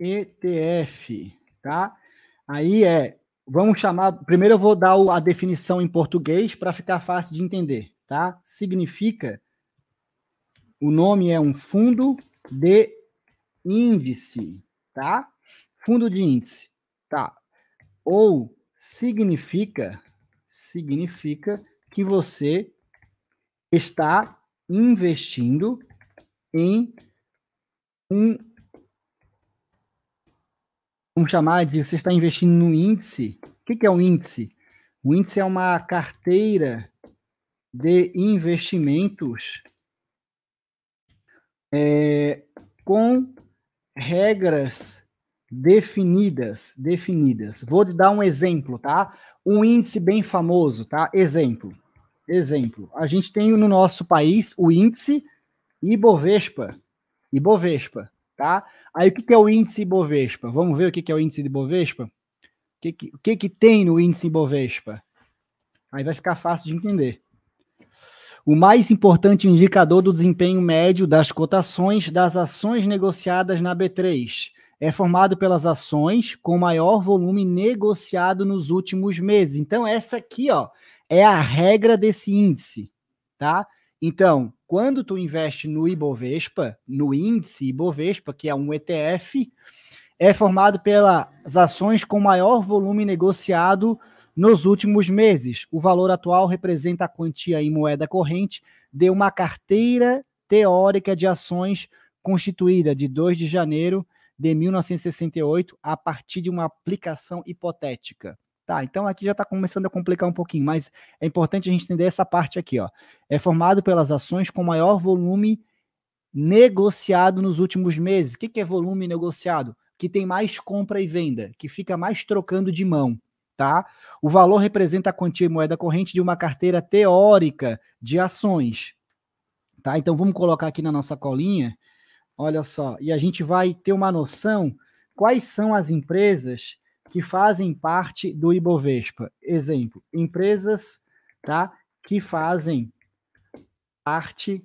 ETF, tá? Aí é, vamos chamar, primeiro eu vou dar a definição em português para ficar fácil de entender, tá? Significa o nome é um fundo de índice, tá? Fundo de índice, tá? Ou significa significa que você está investindo em um vamos chamar de você está investindo no índice. O que, que é o um índice? O índice é uma carteira de investimentos é, com regras definidas, definidas. Vou te dar um exemplo, tá? Um índice bem famoso, tá? Exemplo. Exemplo. A gente tem no nosso país o índice Ibovespa. Ibovespa. Tá? Aí o que, que é o índice Bovespa Vamos ver o que, que é o índice de Bovespa? O que, que, o que, que tem no índice Bovespa Aí vai ficar fácil de entender. O mais importante indicador do desempenho médio das cotações das ações negociadas na B3 é formado pelas ações com maior volume negociado nos últimos meses. Então essa aqui, ó, é a regra desse índice, tá? Então, quando tu investe no Ibovespa, no índice Ibovespa, que é um ETF, é formado pelas ações com maior volume negociado nos últimos meses. O valor atual representa a quantia em moeda corrente de uma carteira teórica de ações constituída de 2 de janeiro de 1968 a partir de uma aplicação hipotética. Tá, então aqui já está começando a complicar um pouquinho, mas é importante a gente entender essa parte aqui, ó. É formado pelas ações com maior volume negociado nos últimos meses. O que, que é volume negociado? Que tem mais compra e venda, que fica mais trocando de mão, tá? O valor representa a quantia de moeda corrente de uma carteira teórica de ações, tá? Então vamos colocar aqui na nossa colinha, olha só, e a gente vai ter uma noção quais são as empresas que fazem parte do Ibovespa. Exemplo, empresas tá, que fazem parte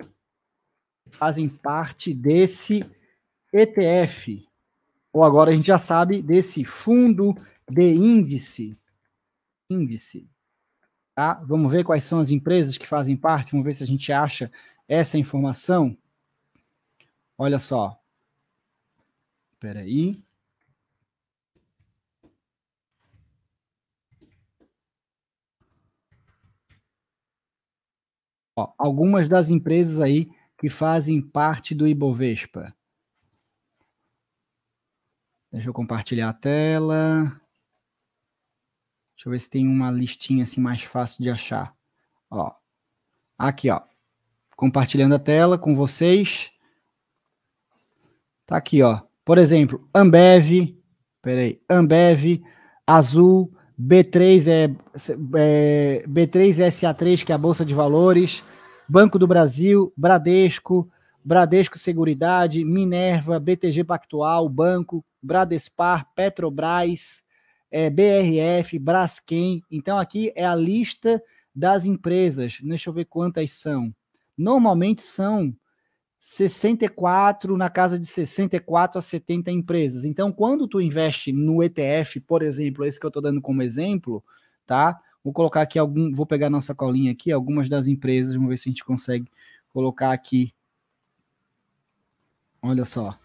fazem parte desse ETF, ou agora a gente já sabe desse fundo de índice. Índice. Tá? Vamos ver quais são as empresas que fazem parte, vamos ver se a gente acha essa informação. Olha só. Espera aí. Ó, algumas das empresas aí que fazem parte do Ibovespa. Deixa eu compartilhar a tela. Deixa eu ver se tem uma listinha assim mais fácil de achar. Ó. Aqui, ó. Compartilhando a tela com vocês. Tá aqui, ó. Por exemplo, Ambev, peraí, Ambev, Azul, B3 é, é B3SA3, é que é a Bolsa de Valores, Banco do Brasil, Bradesco, Bradesco Seguridade, Minerva, BTG Pactual, Banco, Bradespar, Petrobras, é, BRF, Braskem. Então, aqui é a lista das empresas. Deixa eu ver quantas são. Normalmente são 64, na casa de 64 a 70 empresas. Então, quando tu investe no ETF, por exemplo, esse que eu estou dando como exemplo, tá? Vou colocar aqui algum, vou pegar nossa colinha aqui, algumas das empresas, vamos ver se a gente consegue colocar aqui. Olha só.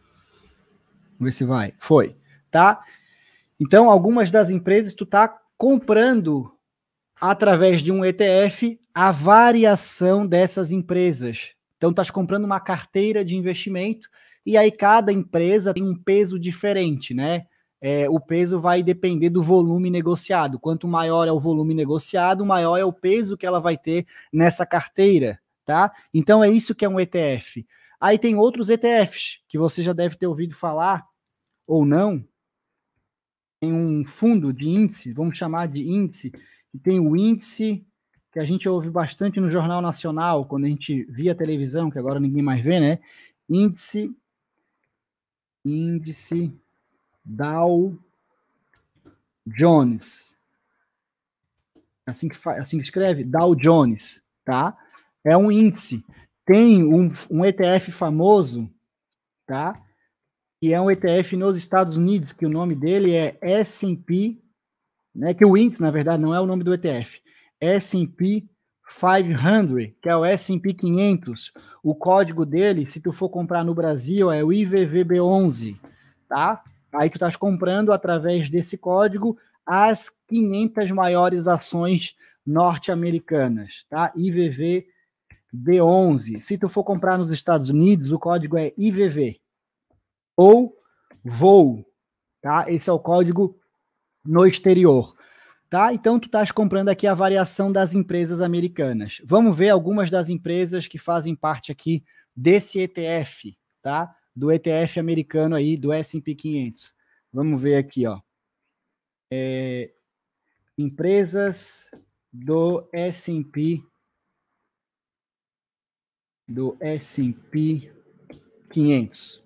Vamos ver se vai. Foi, tá? Então, algumas das empresas tu tá comprando através de um ETF a variação dessas empresas, então, estás comprando uma carteira de investimento e aí cada empresa tem um peso diferente, né? É, o peso vai depender do volume negociado. Quanto maior é o volume negociado, maior é o peso que ela vai ter nessa carteira, tá? Então é isso que é um ETF. Aí tem outros ETFs que você já deve ter ouvido falar ou não. Tem um fundo de índice, vamos chamar de índice, que tem o índice que a gente ouve bastante no Jornal Nacional, quando a gente via televisão, que agora ninguém mais vê, né? Índice. Índice Dow Jones. É assim que, é assim que escreve? Dow Jones, tá? É um índice. Tem um, um ETF famoso, tá? Que é um ETF nos Estados Unidos, que o nome dele é S&P, né? Que o índice, na verdade, não é o nome do ETF S&P 500, que é o S&P 500. O código dele, se tu for comprar no Brasil, é o IVVB11, tá? Aí tu estás comprando através desse código as 500 maiores ações norte-americanas, tá? IVVB11. Se tu for comprar nos Estados Unidos, o código é IVV ou VOU, tá? Esse é o código no exterior tá? Então tu estás comprando aqui a variação das empresas americanas. Vamos ver algumas das empresas que fazem parte aqui desse ETF, tá? Do ETF americano aí, do S&P 500. Vamos ver aqui, ó. É, empresas do S&P do S&P 500.